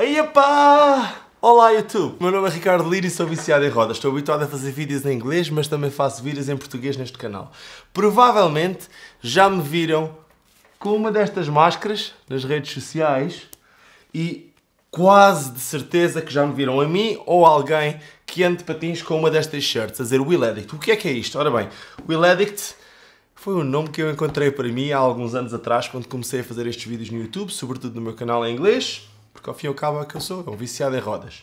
Aí pá! Olá YouTube, meu nome é Ricardo Lira e sou viciado em rodas. Estou habituado a fazer vídeos em inglês, mas também faço vídeos em português neste canal. Provavelmente já me viram com uma destas máscaras nas redes sociais e quase de certeza que já me viram a mim ou alguém que ande de patins com uma destas shirts, a dizer Will Edict. O que é que é isto? Ora bem, Will Edict foi um nome que eu encontrei para mim há alguns anos atrás, quando comecei a fazer estes vídeos no YouTube, sobretudo no meu canal em inglês porque ao fim e ao cabo é o que eu sou, é um viciado em rodas.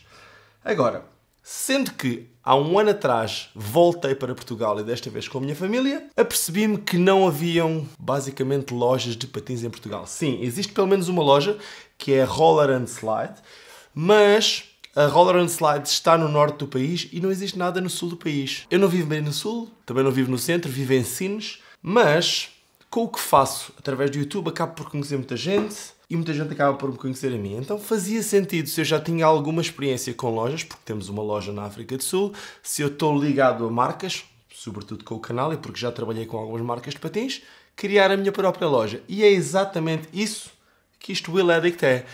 Agora, sendo que há um ano atrás voltei para Portugal e desta vez com a minha família, apercebi-me que não haviam basicamente lojas de patins em Portugal. Sim, existe pelo menos uma loja que é a Roller and Slide, mas a Roller and Slide está no norte do país e não existe nada no sul do país. Eu não vivo bem no sul, também não vivo no centro, vivo em Sines, mas com o que faço através do YouTube acabo por conhecer muita gente e muita gente acaba por me conhecer a mim. Então fazia sentido se eu já tinha alguma experiência com lojas, porque temos uma loja na África do Sul, se eu estou ligado a marcas, sobretudo com o canal e porque já trabalhei com algumas marcas de patins, criar a minha própria loja. E é exatamente isso que isto Will Addict é.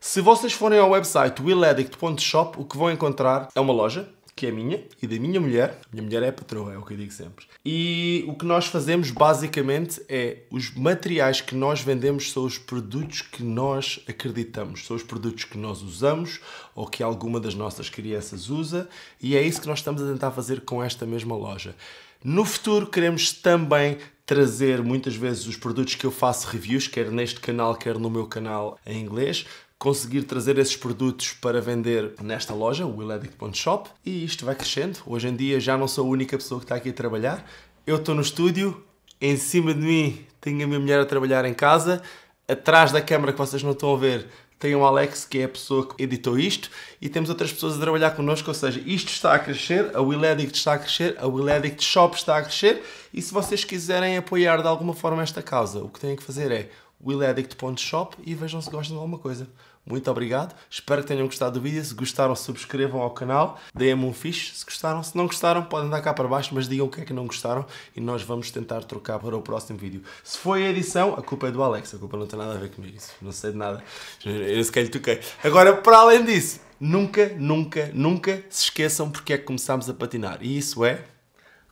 Se vocês forem ao website willaddict.shop, o que vão encontrar é uma loja que é minha e da minha mulher. minha mulher é a patroa, é o que eu digo sempre. E o que nós fazemos basicamente é os materiais que nós vendemos são os produtos que nós acreditamos, são os produtos que nós usamos ou que alguma das nossas crianças usa, e é isso que nós estamos a tentar fazer com esta mesma loja. No futuro queremos também trazer muitas vezes os produtos que eu faço reviews, quer neste canal, quer no meu canal em inglês, conseguir trazer esses produtos para vender nesta loja, o Willedic.shop, e isto vai crescendo. Hoje em dia já não sou a única pessoa que está aqui a trabalhar. Eu estou no estúdio, em cima de mim tenho a minha mulher a trabalhar em casa, atrás da câmera que vocês não estão a ver tem o Alex, que é a pessoa que editou isto, e temos outras pessoas a trabalhar connosco, ou seja, isto está a crescer, a Will Addict está a crescer, a Will Addict Shop está a crescer, e se vocês quiserem apoiar de alguma forma esta causa, o que têm que fazer é willaddict.shop e vejam se gostam de alguma coisa muito obrigado. Espero que tenham gostado do vídeo. Se gostaram, subscrevam ao canal, deem-me um fixe se gostaram. Se não gostaram, podem dar cá para baixo, mas digam o que é que não gostaram e nós vamos tentar trocar para o próximo vídeo. Se foi a edição, a culpa é do Alex, a culpa não tem nada a ver comigo, isso não sei de nada. Eu sequer lhe toquei. Agora, para além disso, nunca, nunca, nunca se esqueçam porque é que começámos a patinar. E isso é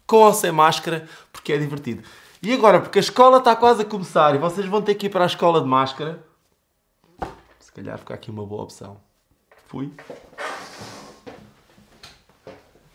com ou sem máscara, porque é divertido. E agora, porque a escola está quase a começar e vocês vão ter que ir para a escola de máscara, se calhar fica aqui uma boa opção. Fui.